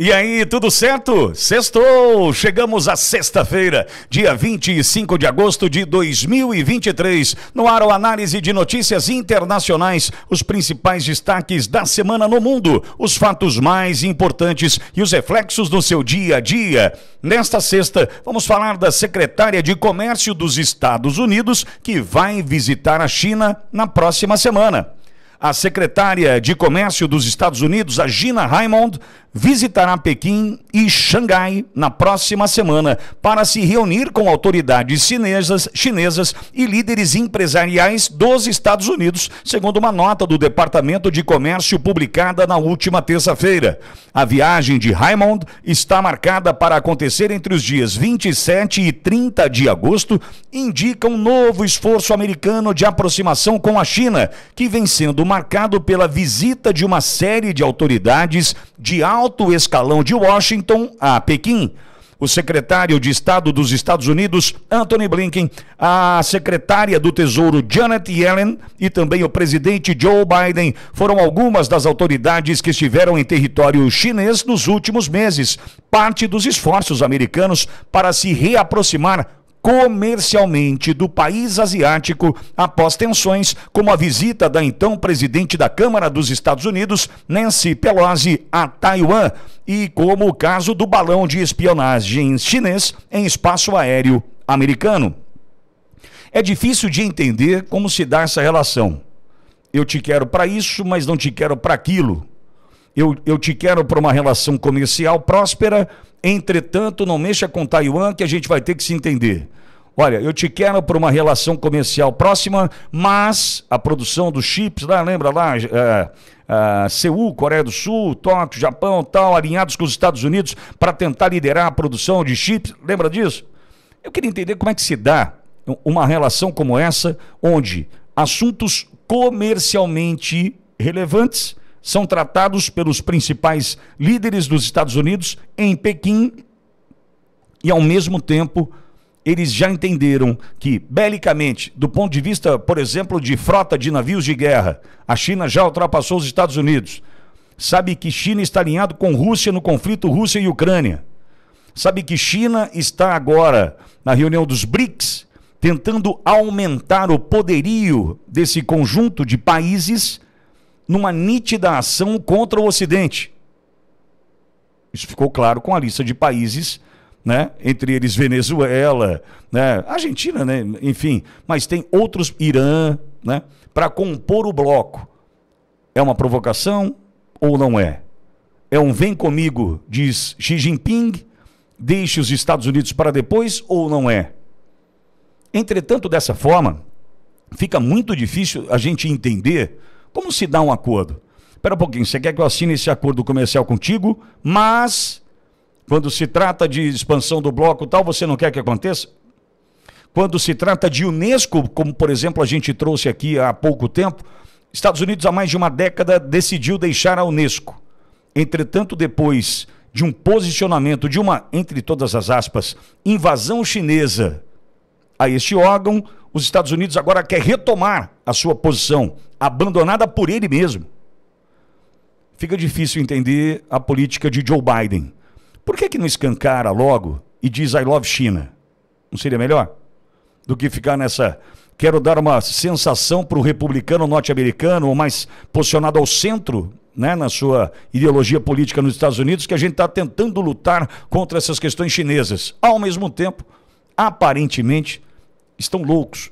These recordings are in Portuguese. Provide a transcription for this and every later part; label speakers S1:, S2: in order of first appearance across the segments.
S1: E aí, tudo certo? Sextou! Chegamos à sexta-feira, dia 25 de agosto de 2023. No ar, o análise de notícias internacionais, os principais destaques da semana no mundo, os fatos mais importantes e os reflexos do seu dia a dia. Nesta sexta, vamos falar da secretária de Comércio dos Estados Unidos, que vai visitar a China na próxima semana. A secretária de Comércio dos Estados Unidos, a Gina Raymond, visitará Pequim e Xangai na próxima semana para se reunir com autoridades chinesas, chinesas e líderes empresariais dos Estados Unidos, segundo uma nota do Departamento de Comércio publicada na última terça-feira. A viagem de Raymond está marcada para acontecer entre os dias 27 e 30 de agosto, indica um novo esforço americano de aproximação com a China, que vem sendo marcado pela visita de uma série de autoridades de alto alto escalão de Washington a Pequim, o secretário de Estado dos Estados Unidos, Anthony Blinken, a secretária do Tesouro, Janet Yellen, e também o presidente Joe Biden foram algumas das autoridades que estiveram em território chinês nos últimos meses, parte dos esforços americanos para se reaproximar comercialmente do país asiático após tensões como a visita da então presidente da Câmara dos Estados Unidos, Nancy Pelosi, a Taiwan e como o caso do balão de espionagem chinês em espaço aéreo americano. É difícil de entender como se dá essa relação. Eu te quero para isso, mas não te quero para aquilo eu, eu te quero para uma relação comercial próspera, entretanto, não mexa com Taiwan, que a gente vai ter que se entender. Olha, eu te quero para uma relação comercial próxima, mas a produção dos chips lá, lembra lá, é, é, Seul, Coreia do Sul, Tóquio, Japão, tal, alinhados com os Estados Unidos para tentar liderar a produção de chips, lembra disso? Eu queria entender como é que se dá uma relação como essa, onde assuntos comercialmente relevantes são tratados pelos principais líderes dos Estados Unidos em Pequim e, ao mesmo tempo, eles já entenderam que, belicamente, do ponto de vista, por exemplo, de frota de navios de guerra, a China já ultrapassou os Estados Unidos. Sabe que China está alinhado com Rússia no conflito Rússia e Ucrânia. Sabe que China está agora na reunião dos BRICS tentando aumentar o poderio desse conjunto de países numa nítida ação contra o Ocidente. Isso ficou claro com a lista de países, né? entre eles Venezuela, né? Argentina, né? enfim, mas tem outros, Irã, né? para compor o bloco. É uma provocação ou não é? É um vem comigo, diz Xi Jinping, deixe os Estados Unidos para depois ou não é? Entretanto, dessa forma, fica muito difícil a gente entender como se dá um acordo? Espera um pouquinho, você quer que eu assine esse acordo comercial contigo, mas quando se trata de expansão do bloco tal, você não quer que aconteça? Quando se trata de Unesco, como por exemplo a gente trouxe aqui há pouco tempo, Estados Unidos há mais de uma década decidiu deixar a Unesco. Entretanto, depois de um posicionamento de uma, entre todas as aspas, invasão chinesa a este órgão, os Estados Unidos agora quer retomar a sua posição, abandonada por ele mesmo. Fica difícil entender a política de Joe Biden. Por que, que não escancara logo e diz I love China? Não seria melhor? Do que ficar nessa. Quero dar uma sensação para o republicano norte-americano, ou mais posicionado ao centro né, na sua ideologia política nos Estados Unidos, que a gente está tentando lutar contra essas questões chinesas. Ao mesmo tempo, aparentemente, estão loucos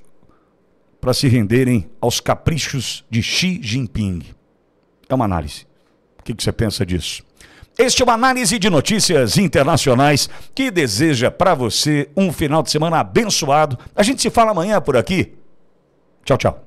S1: para se renderem aos caprichos de Xi Jinping. É uma análise. O que, você pensa disso? Este é uma análise de notícias internacionais que deseja para você um final de semana abençoado. A gente se fala amanhã por aqui. Tchau, tchau.